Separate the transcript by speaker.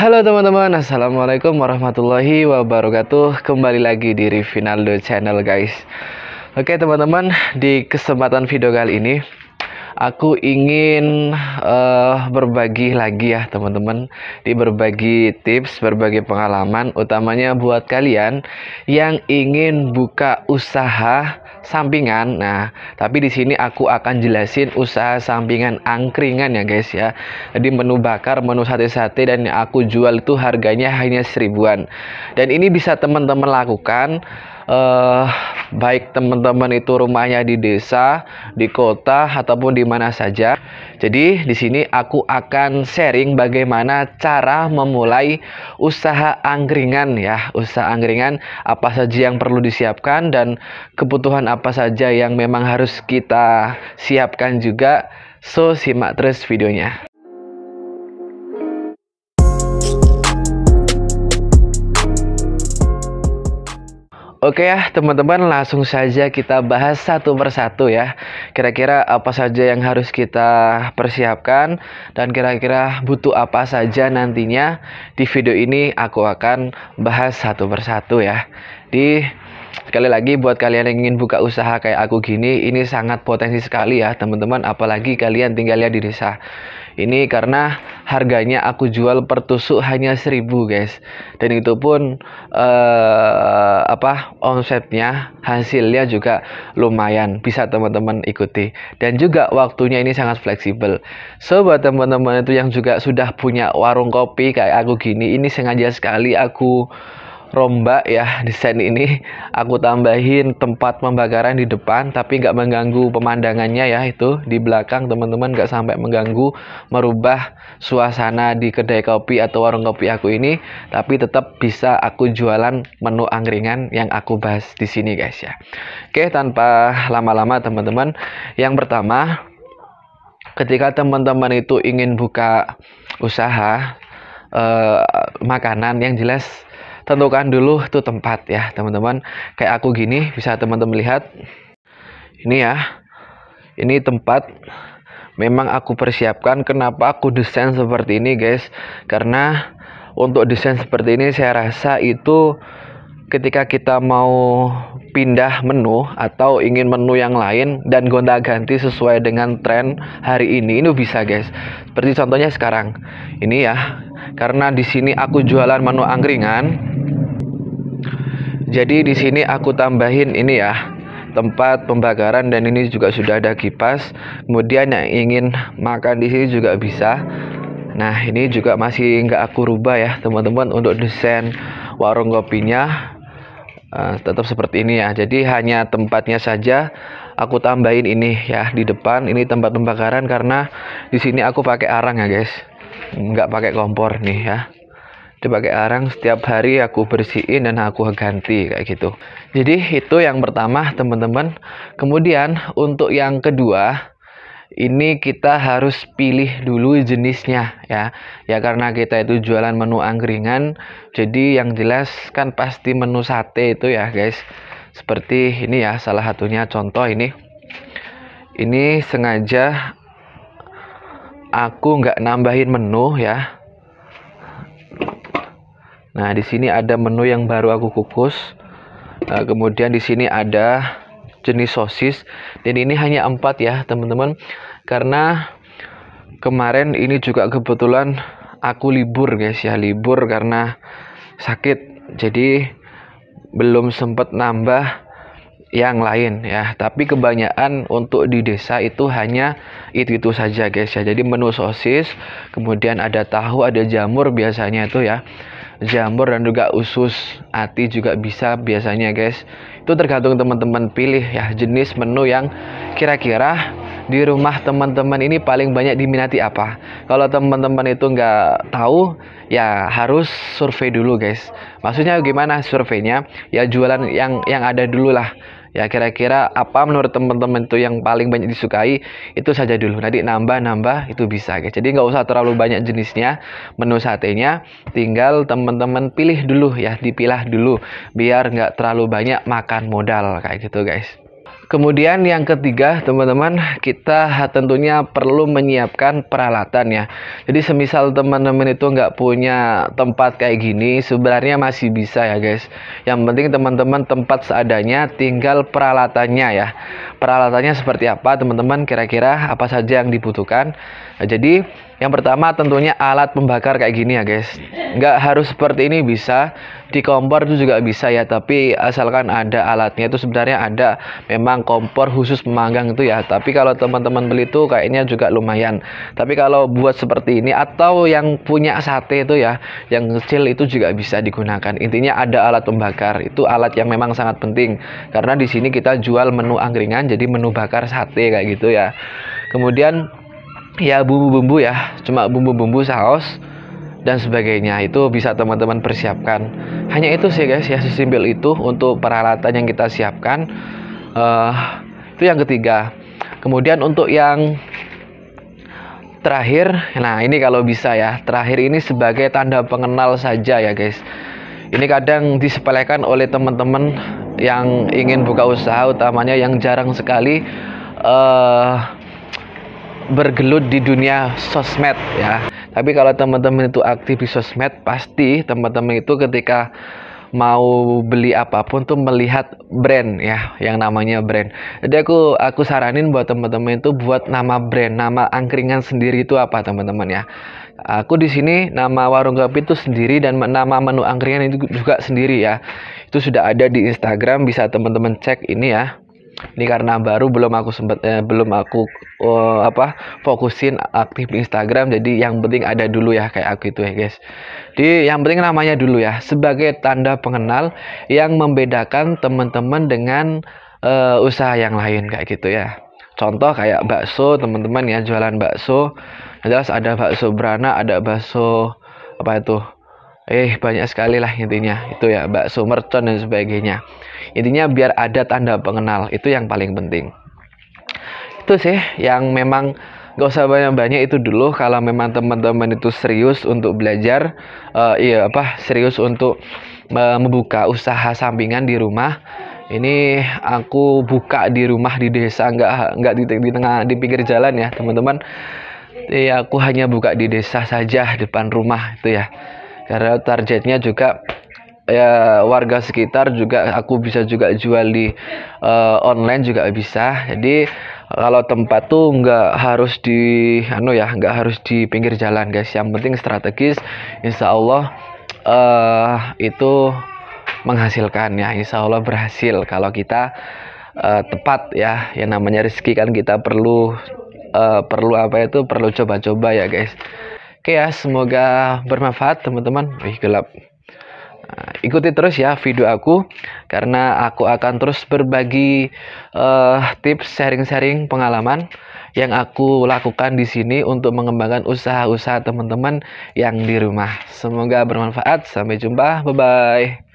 Speaker 1: Halo teman-teman, Assalamualaikum warahmatullahi wabarakatuh Kembali lagi di Rivinaldo Channel guys Oke teman-teman, di kesempatan video kali ini Aku ingin uh, berbagi lagi ya teman-teman Di berbagi tips, berbagi pengalaman Utamanya buat kalian yang ingin buka usaha sampingan. Nah, tapi di sini aku akan jelasin usaha sampingan angkringan ya guys ya. Jadi menu bakar, menu sate-sate dan yang aku jual itu harganya hanya seribuan. Dan ini bisa teman-teman lakukan eh, baik teman-teman itu rumahnya di desa, di kota ataupun di mana saja. Jadi di sini aku akan sharing bagaimana cara memulai usaha angkringan ya, usaha angkringan apa saja yang perlu disiapkan dan kebutuhan apa saja yang memang harus kita siapkan juga. So simak terus videonya. Oke ya teman-teman langsung saja kita bahas satu persatu ya Kira-kira apa saja yang harus kita persiapkan Dan kira-kira butuh apa saja nantinya Di video ini aku akan bahas satu persatu ya Di sekali lagi buat kalian yang ingin buka usaha kayak aku gini Ini sangat potensi sekali ya teman-teman Apalagi kalian tinggalnya di desa ini karena harganya aku jual per tusuk hanya 1000 guys. Dan itu pun eh, apa omsetnya hasilnya juga lumayan bisa teman-teman ikuti. Dan juga waktunya ini sangat fleksibel. So buat teman-teman itu yang juga sudah punya warung kopi kayak aku gini, ini sengaja sekali aku rombak ya desain ini aku tambahin tempat pembakaran di depan tapi nggak mengganggu pemandangannya ya itu di belakang teman-teman nggak sampai mengganggu merubah suasana di kedai kopi atau warung kopi aku ini tapi tetap bisa aku jualan menu angkringan yang aku bahas di sini guys ya oke tanpa lama-lama teman-teman yang pertama ketika teman-teman itu ingin buka usaha Uh, makanan yang jelas tentukan dulu tuh tempat ya teman-teman kayak aku gini bisa teman-teman lihat ini ya ini tempat memang aku persiapkan kenapa aku desain seperti ini guys karena untuk desain seperti ini saya rasa itu ketika kita mau pindah menu atau ingin menu yang lain dan gonta-ganti sesuai dengan tren hari ini ini bisa guys seperti contohnya sekarang ini ya karena di sini aku jualan menu angkringan jadi di sini aku tambahin ini ya tempat pembakaran dan ini juga sudah ada kipas. Kemudian yang ingin makan di sini juga bisa. Nah ini juga masih nggak aku rubah ya teman-teman untuk desain warung kopinya uh, tetap seperti ini ya. Jadi hanya tempatnya saja aku tambahin ini ya di depan ini tempat pembakaran karena di sini aku pakai arang ya guys nggak pakai kompor nih ya sebagai arang setiap hari aku bersihin dan aku ganti kayak gitu jadi itu yang pertama teman-teman kemudian untuk yang kedua ini kita harus pilih dulu jenisnya ya ya karena kita itu jualan menu angkringan jadi yang jelas kan pasti menu sate itu ya guys seperti ini ya salah satunya contoh ini ini sengaja aku nggak nambahin menu ya Nah, di sini ada menu yang baru aku kukus. Nah, kemudian di sini ada jenis sosis dan ini hanya empat ya, teman-teman. Karena kemarin ini juga kebetulan aku libur guys ya, libur karena sakit. Jadi belum sempat nambah yang lain ya tapi kebanyakan untuk di desa itu hanya itu itu saja guys ya jadi menu sosis kemudian ada tahu ada jamur biasanya itu ya jamur dan juga usus hati juga bisa biasanya guys itu tergantung teman-teman pilih ya jenis menu yang kira-kira di rumah teman-teman ini paling banyak diminati apa kalau teman-teman itu nggak tahu ya harus survei dulu guys maksudnya gimana surveinya ya jualan yang yang ada dulu lah ya kira-kira apa menurut teman-teman tuh yang paling banyak disukai itu saja dulu nanti nambah-nambah itu bisa guys jadi nggak usah terlalu banyak jenisnya menu satenya tinggal teman-teman pilih dulu ya dipilah dulu biar nggak terlalu banyak makan modal kayak gitu guys Kemudian yang ketiga, teman-teman, kita tentunya perlu menyiapkan peralatan ya. Jadi semisal teman-teman itu nggak punya tempat kayak gini, sebenarnya masih bisa ya guys. Yang penting teman-teman tempat seadanya, tinggal peralatannya ya. Peralatannya seperti apa teman-teman? Kira-kira apa saja yang dibutuhkan? Nah, jadi yang pertama tentunya alat pembakar kayak gini ya guys. Nggak harus seperti ini bisa di kompor itu juga bisa ya tapi asalkan ada alatnya itu sebenarnya ada memang kompor khusus memanggang itu ya tapi kalau teman-teman beli itu kayaknya juga lumayan tapi kalau buat seperti ini atau yang punya sate itu ya yang kecil itu juga bisa digunakan intinya ada alat pembakar itu alat yang memang sangat penting karena di sini kita jual menu angkringan jadi menu bakar sate kayak gitu ya kemudian ya bumbu-bumbu ya cuma bumbu-bumbu saus dan sebagainya itu bisa teman-teman persiapkan hanya itu sih guys ya sesimpel itu untuk peralatan yang kita siapkan uh, itu yang ketiga kemudian untuk yang terakhir nah ini kalau bisa ya terakhir ini sebagai tanda pengenal saja ya guys ini kadang disepelekan oleh teman-teman yang ingin buka usaha utamanya yang jarang sekali uh, bergelut di dunia sosmed ya tapi kalau teman-teman itu aktif di sosmed, pasti teman-teman itu ketika mau beli apapun tuh melihat brand ya yang namanya brand jadi aku aku saranin buat teman-teman itu buat nama brand nama angkringan sendiri itu apa teman-teman ya aku di sini nama warung kopi itu sendiri dan nama menu angkringan itu juga sendiri ya itu sudah ada di Instagram bisa teman-teman cek ini ya ini karena baru belum aku sempat eh, belum aku uh, apa fokusin aktif di Instagram jadi yang penting ada dulu ya kayak aku itu ya guys di yang penting namanya dulu ya sebagai tanda pengenal yang membedakan teman-teman dengan uh, usaha yang lain kayak gitu ya contoh kayak bakso teman-teman ya jualan bakso jelas ada bakso beranak ada bakso apa itu eh banyak sekali lah intinya itu ya bakso mercon dan sebagainya intinya biar ada tanda pengenal itu yang paling penting itu sih yang memang gak usah banyak-banyak itu dulu kalau memang teman-teman itu serius untuk belajar uh, iya apa serius untuk uh, membuka usaha sampingan di rumah ini aku buka di rumah di desa nggak nggak di, di tengah di pinggir jalan ya teman-teman Iya, aku hanya buka di desa saja depan rumah itu ya karena targetnya juga ya warga sekitar juga aku bisa juga jual di uh, online juga bisa jadi kalau tempat tuh nggak harus di anu ya nggak harus di pinggir jalan guys yang penting strategis insya Allah uh, itu menghasilkan ya insya Allah berhasil kalau kita uh, tepat ya yang namanya rezeki kan kita perlu uh, perlu apa itu perlu coba-coba ya guys Oke ya, semoga bermanfaat teman-teman. Wih, gelap. Nah, ikuti terus ya video aku karena aku akan terus berbagi uh, tips sharing-sharing pengalaman yang aku lakukan di sini untuk mengembangkan usaha-usaha teman-teman yang di rumah. Semoga bermanfaat. Sampai jumpa. Bye bye.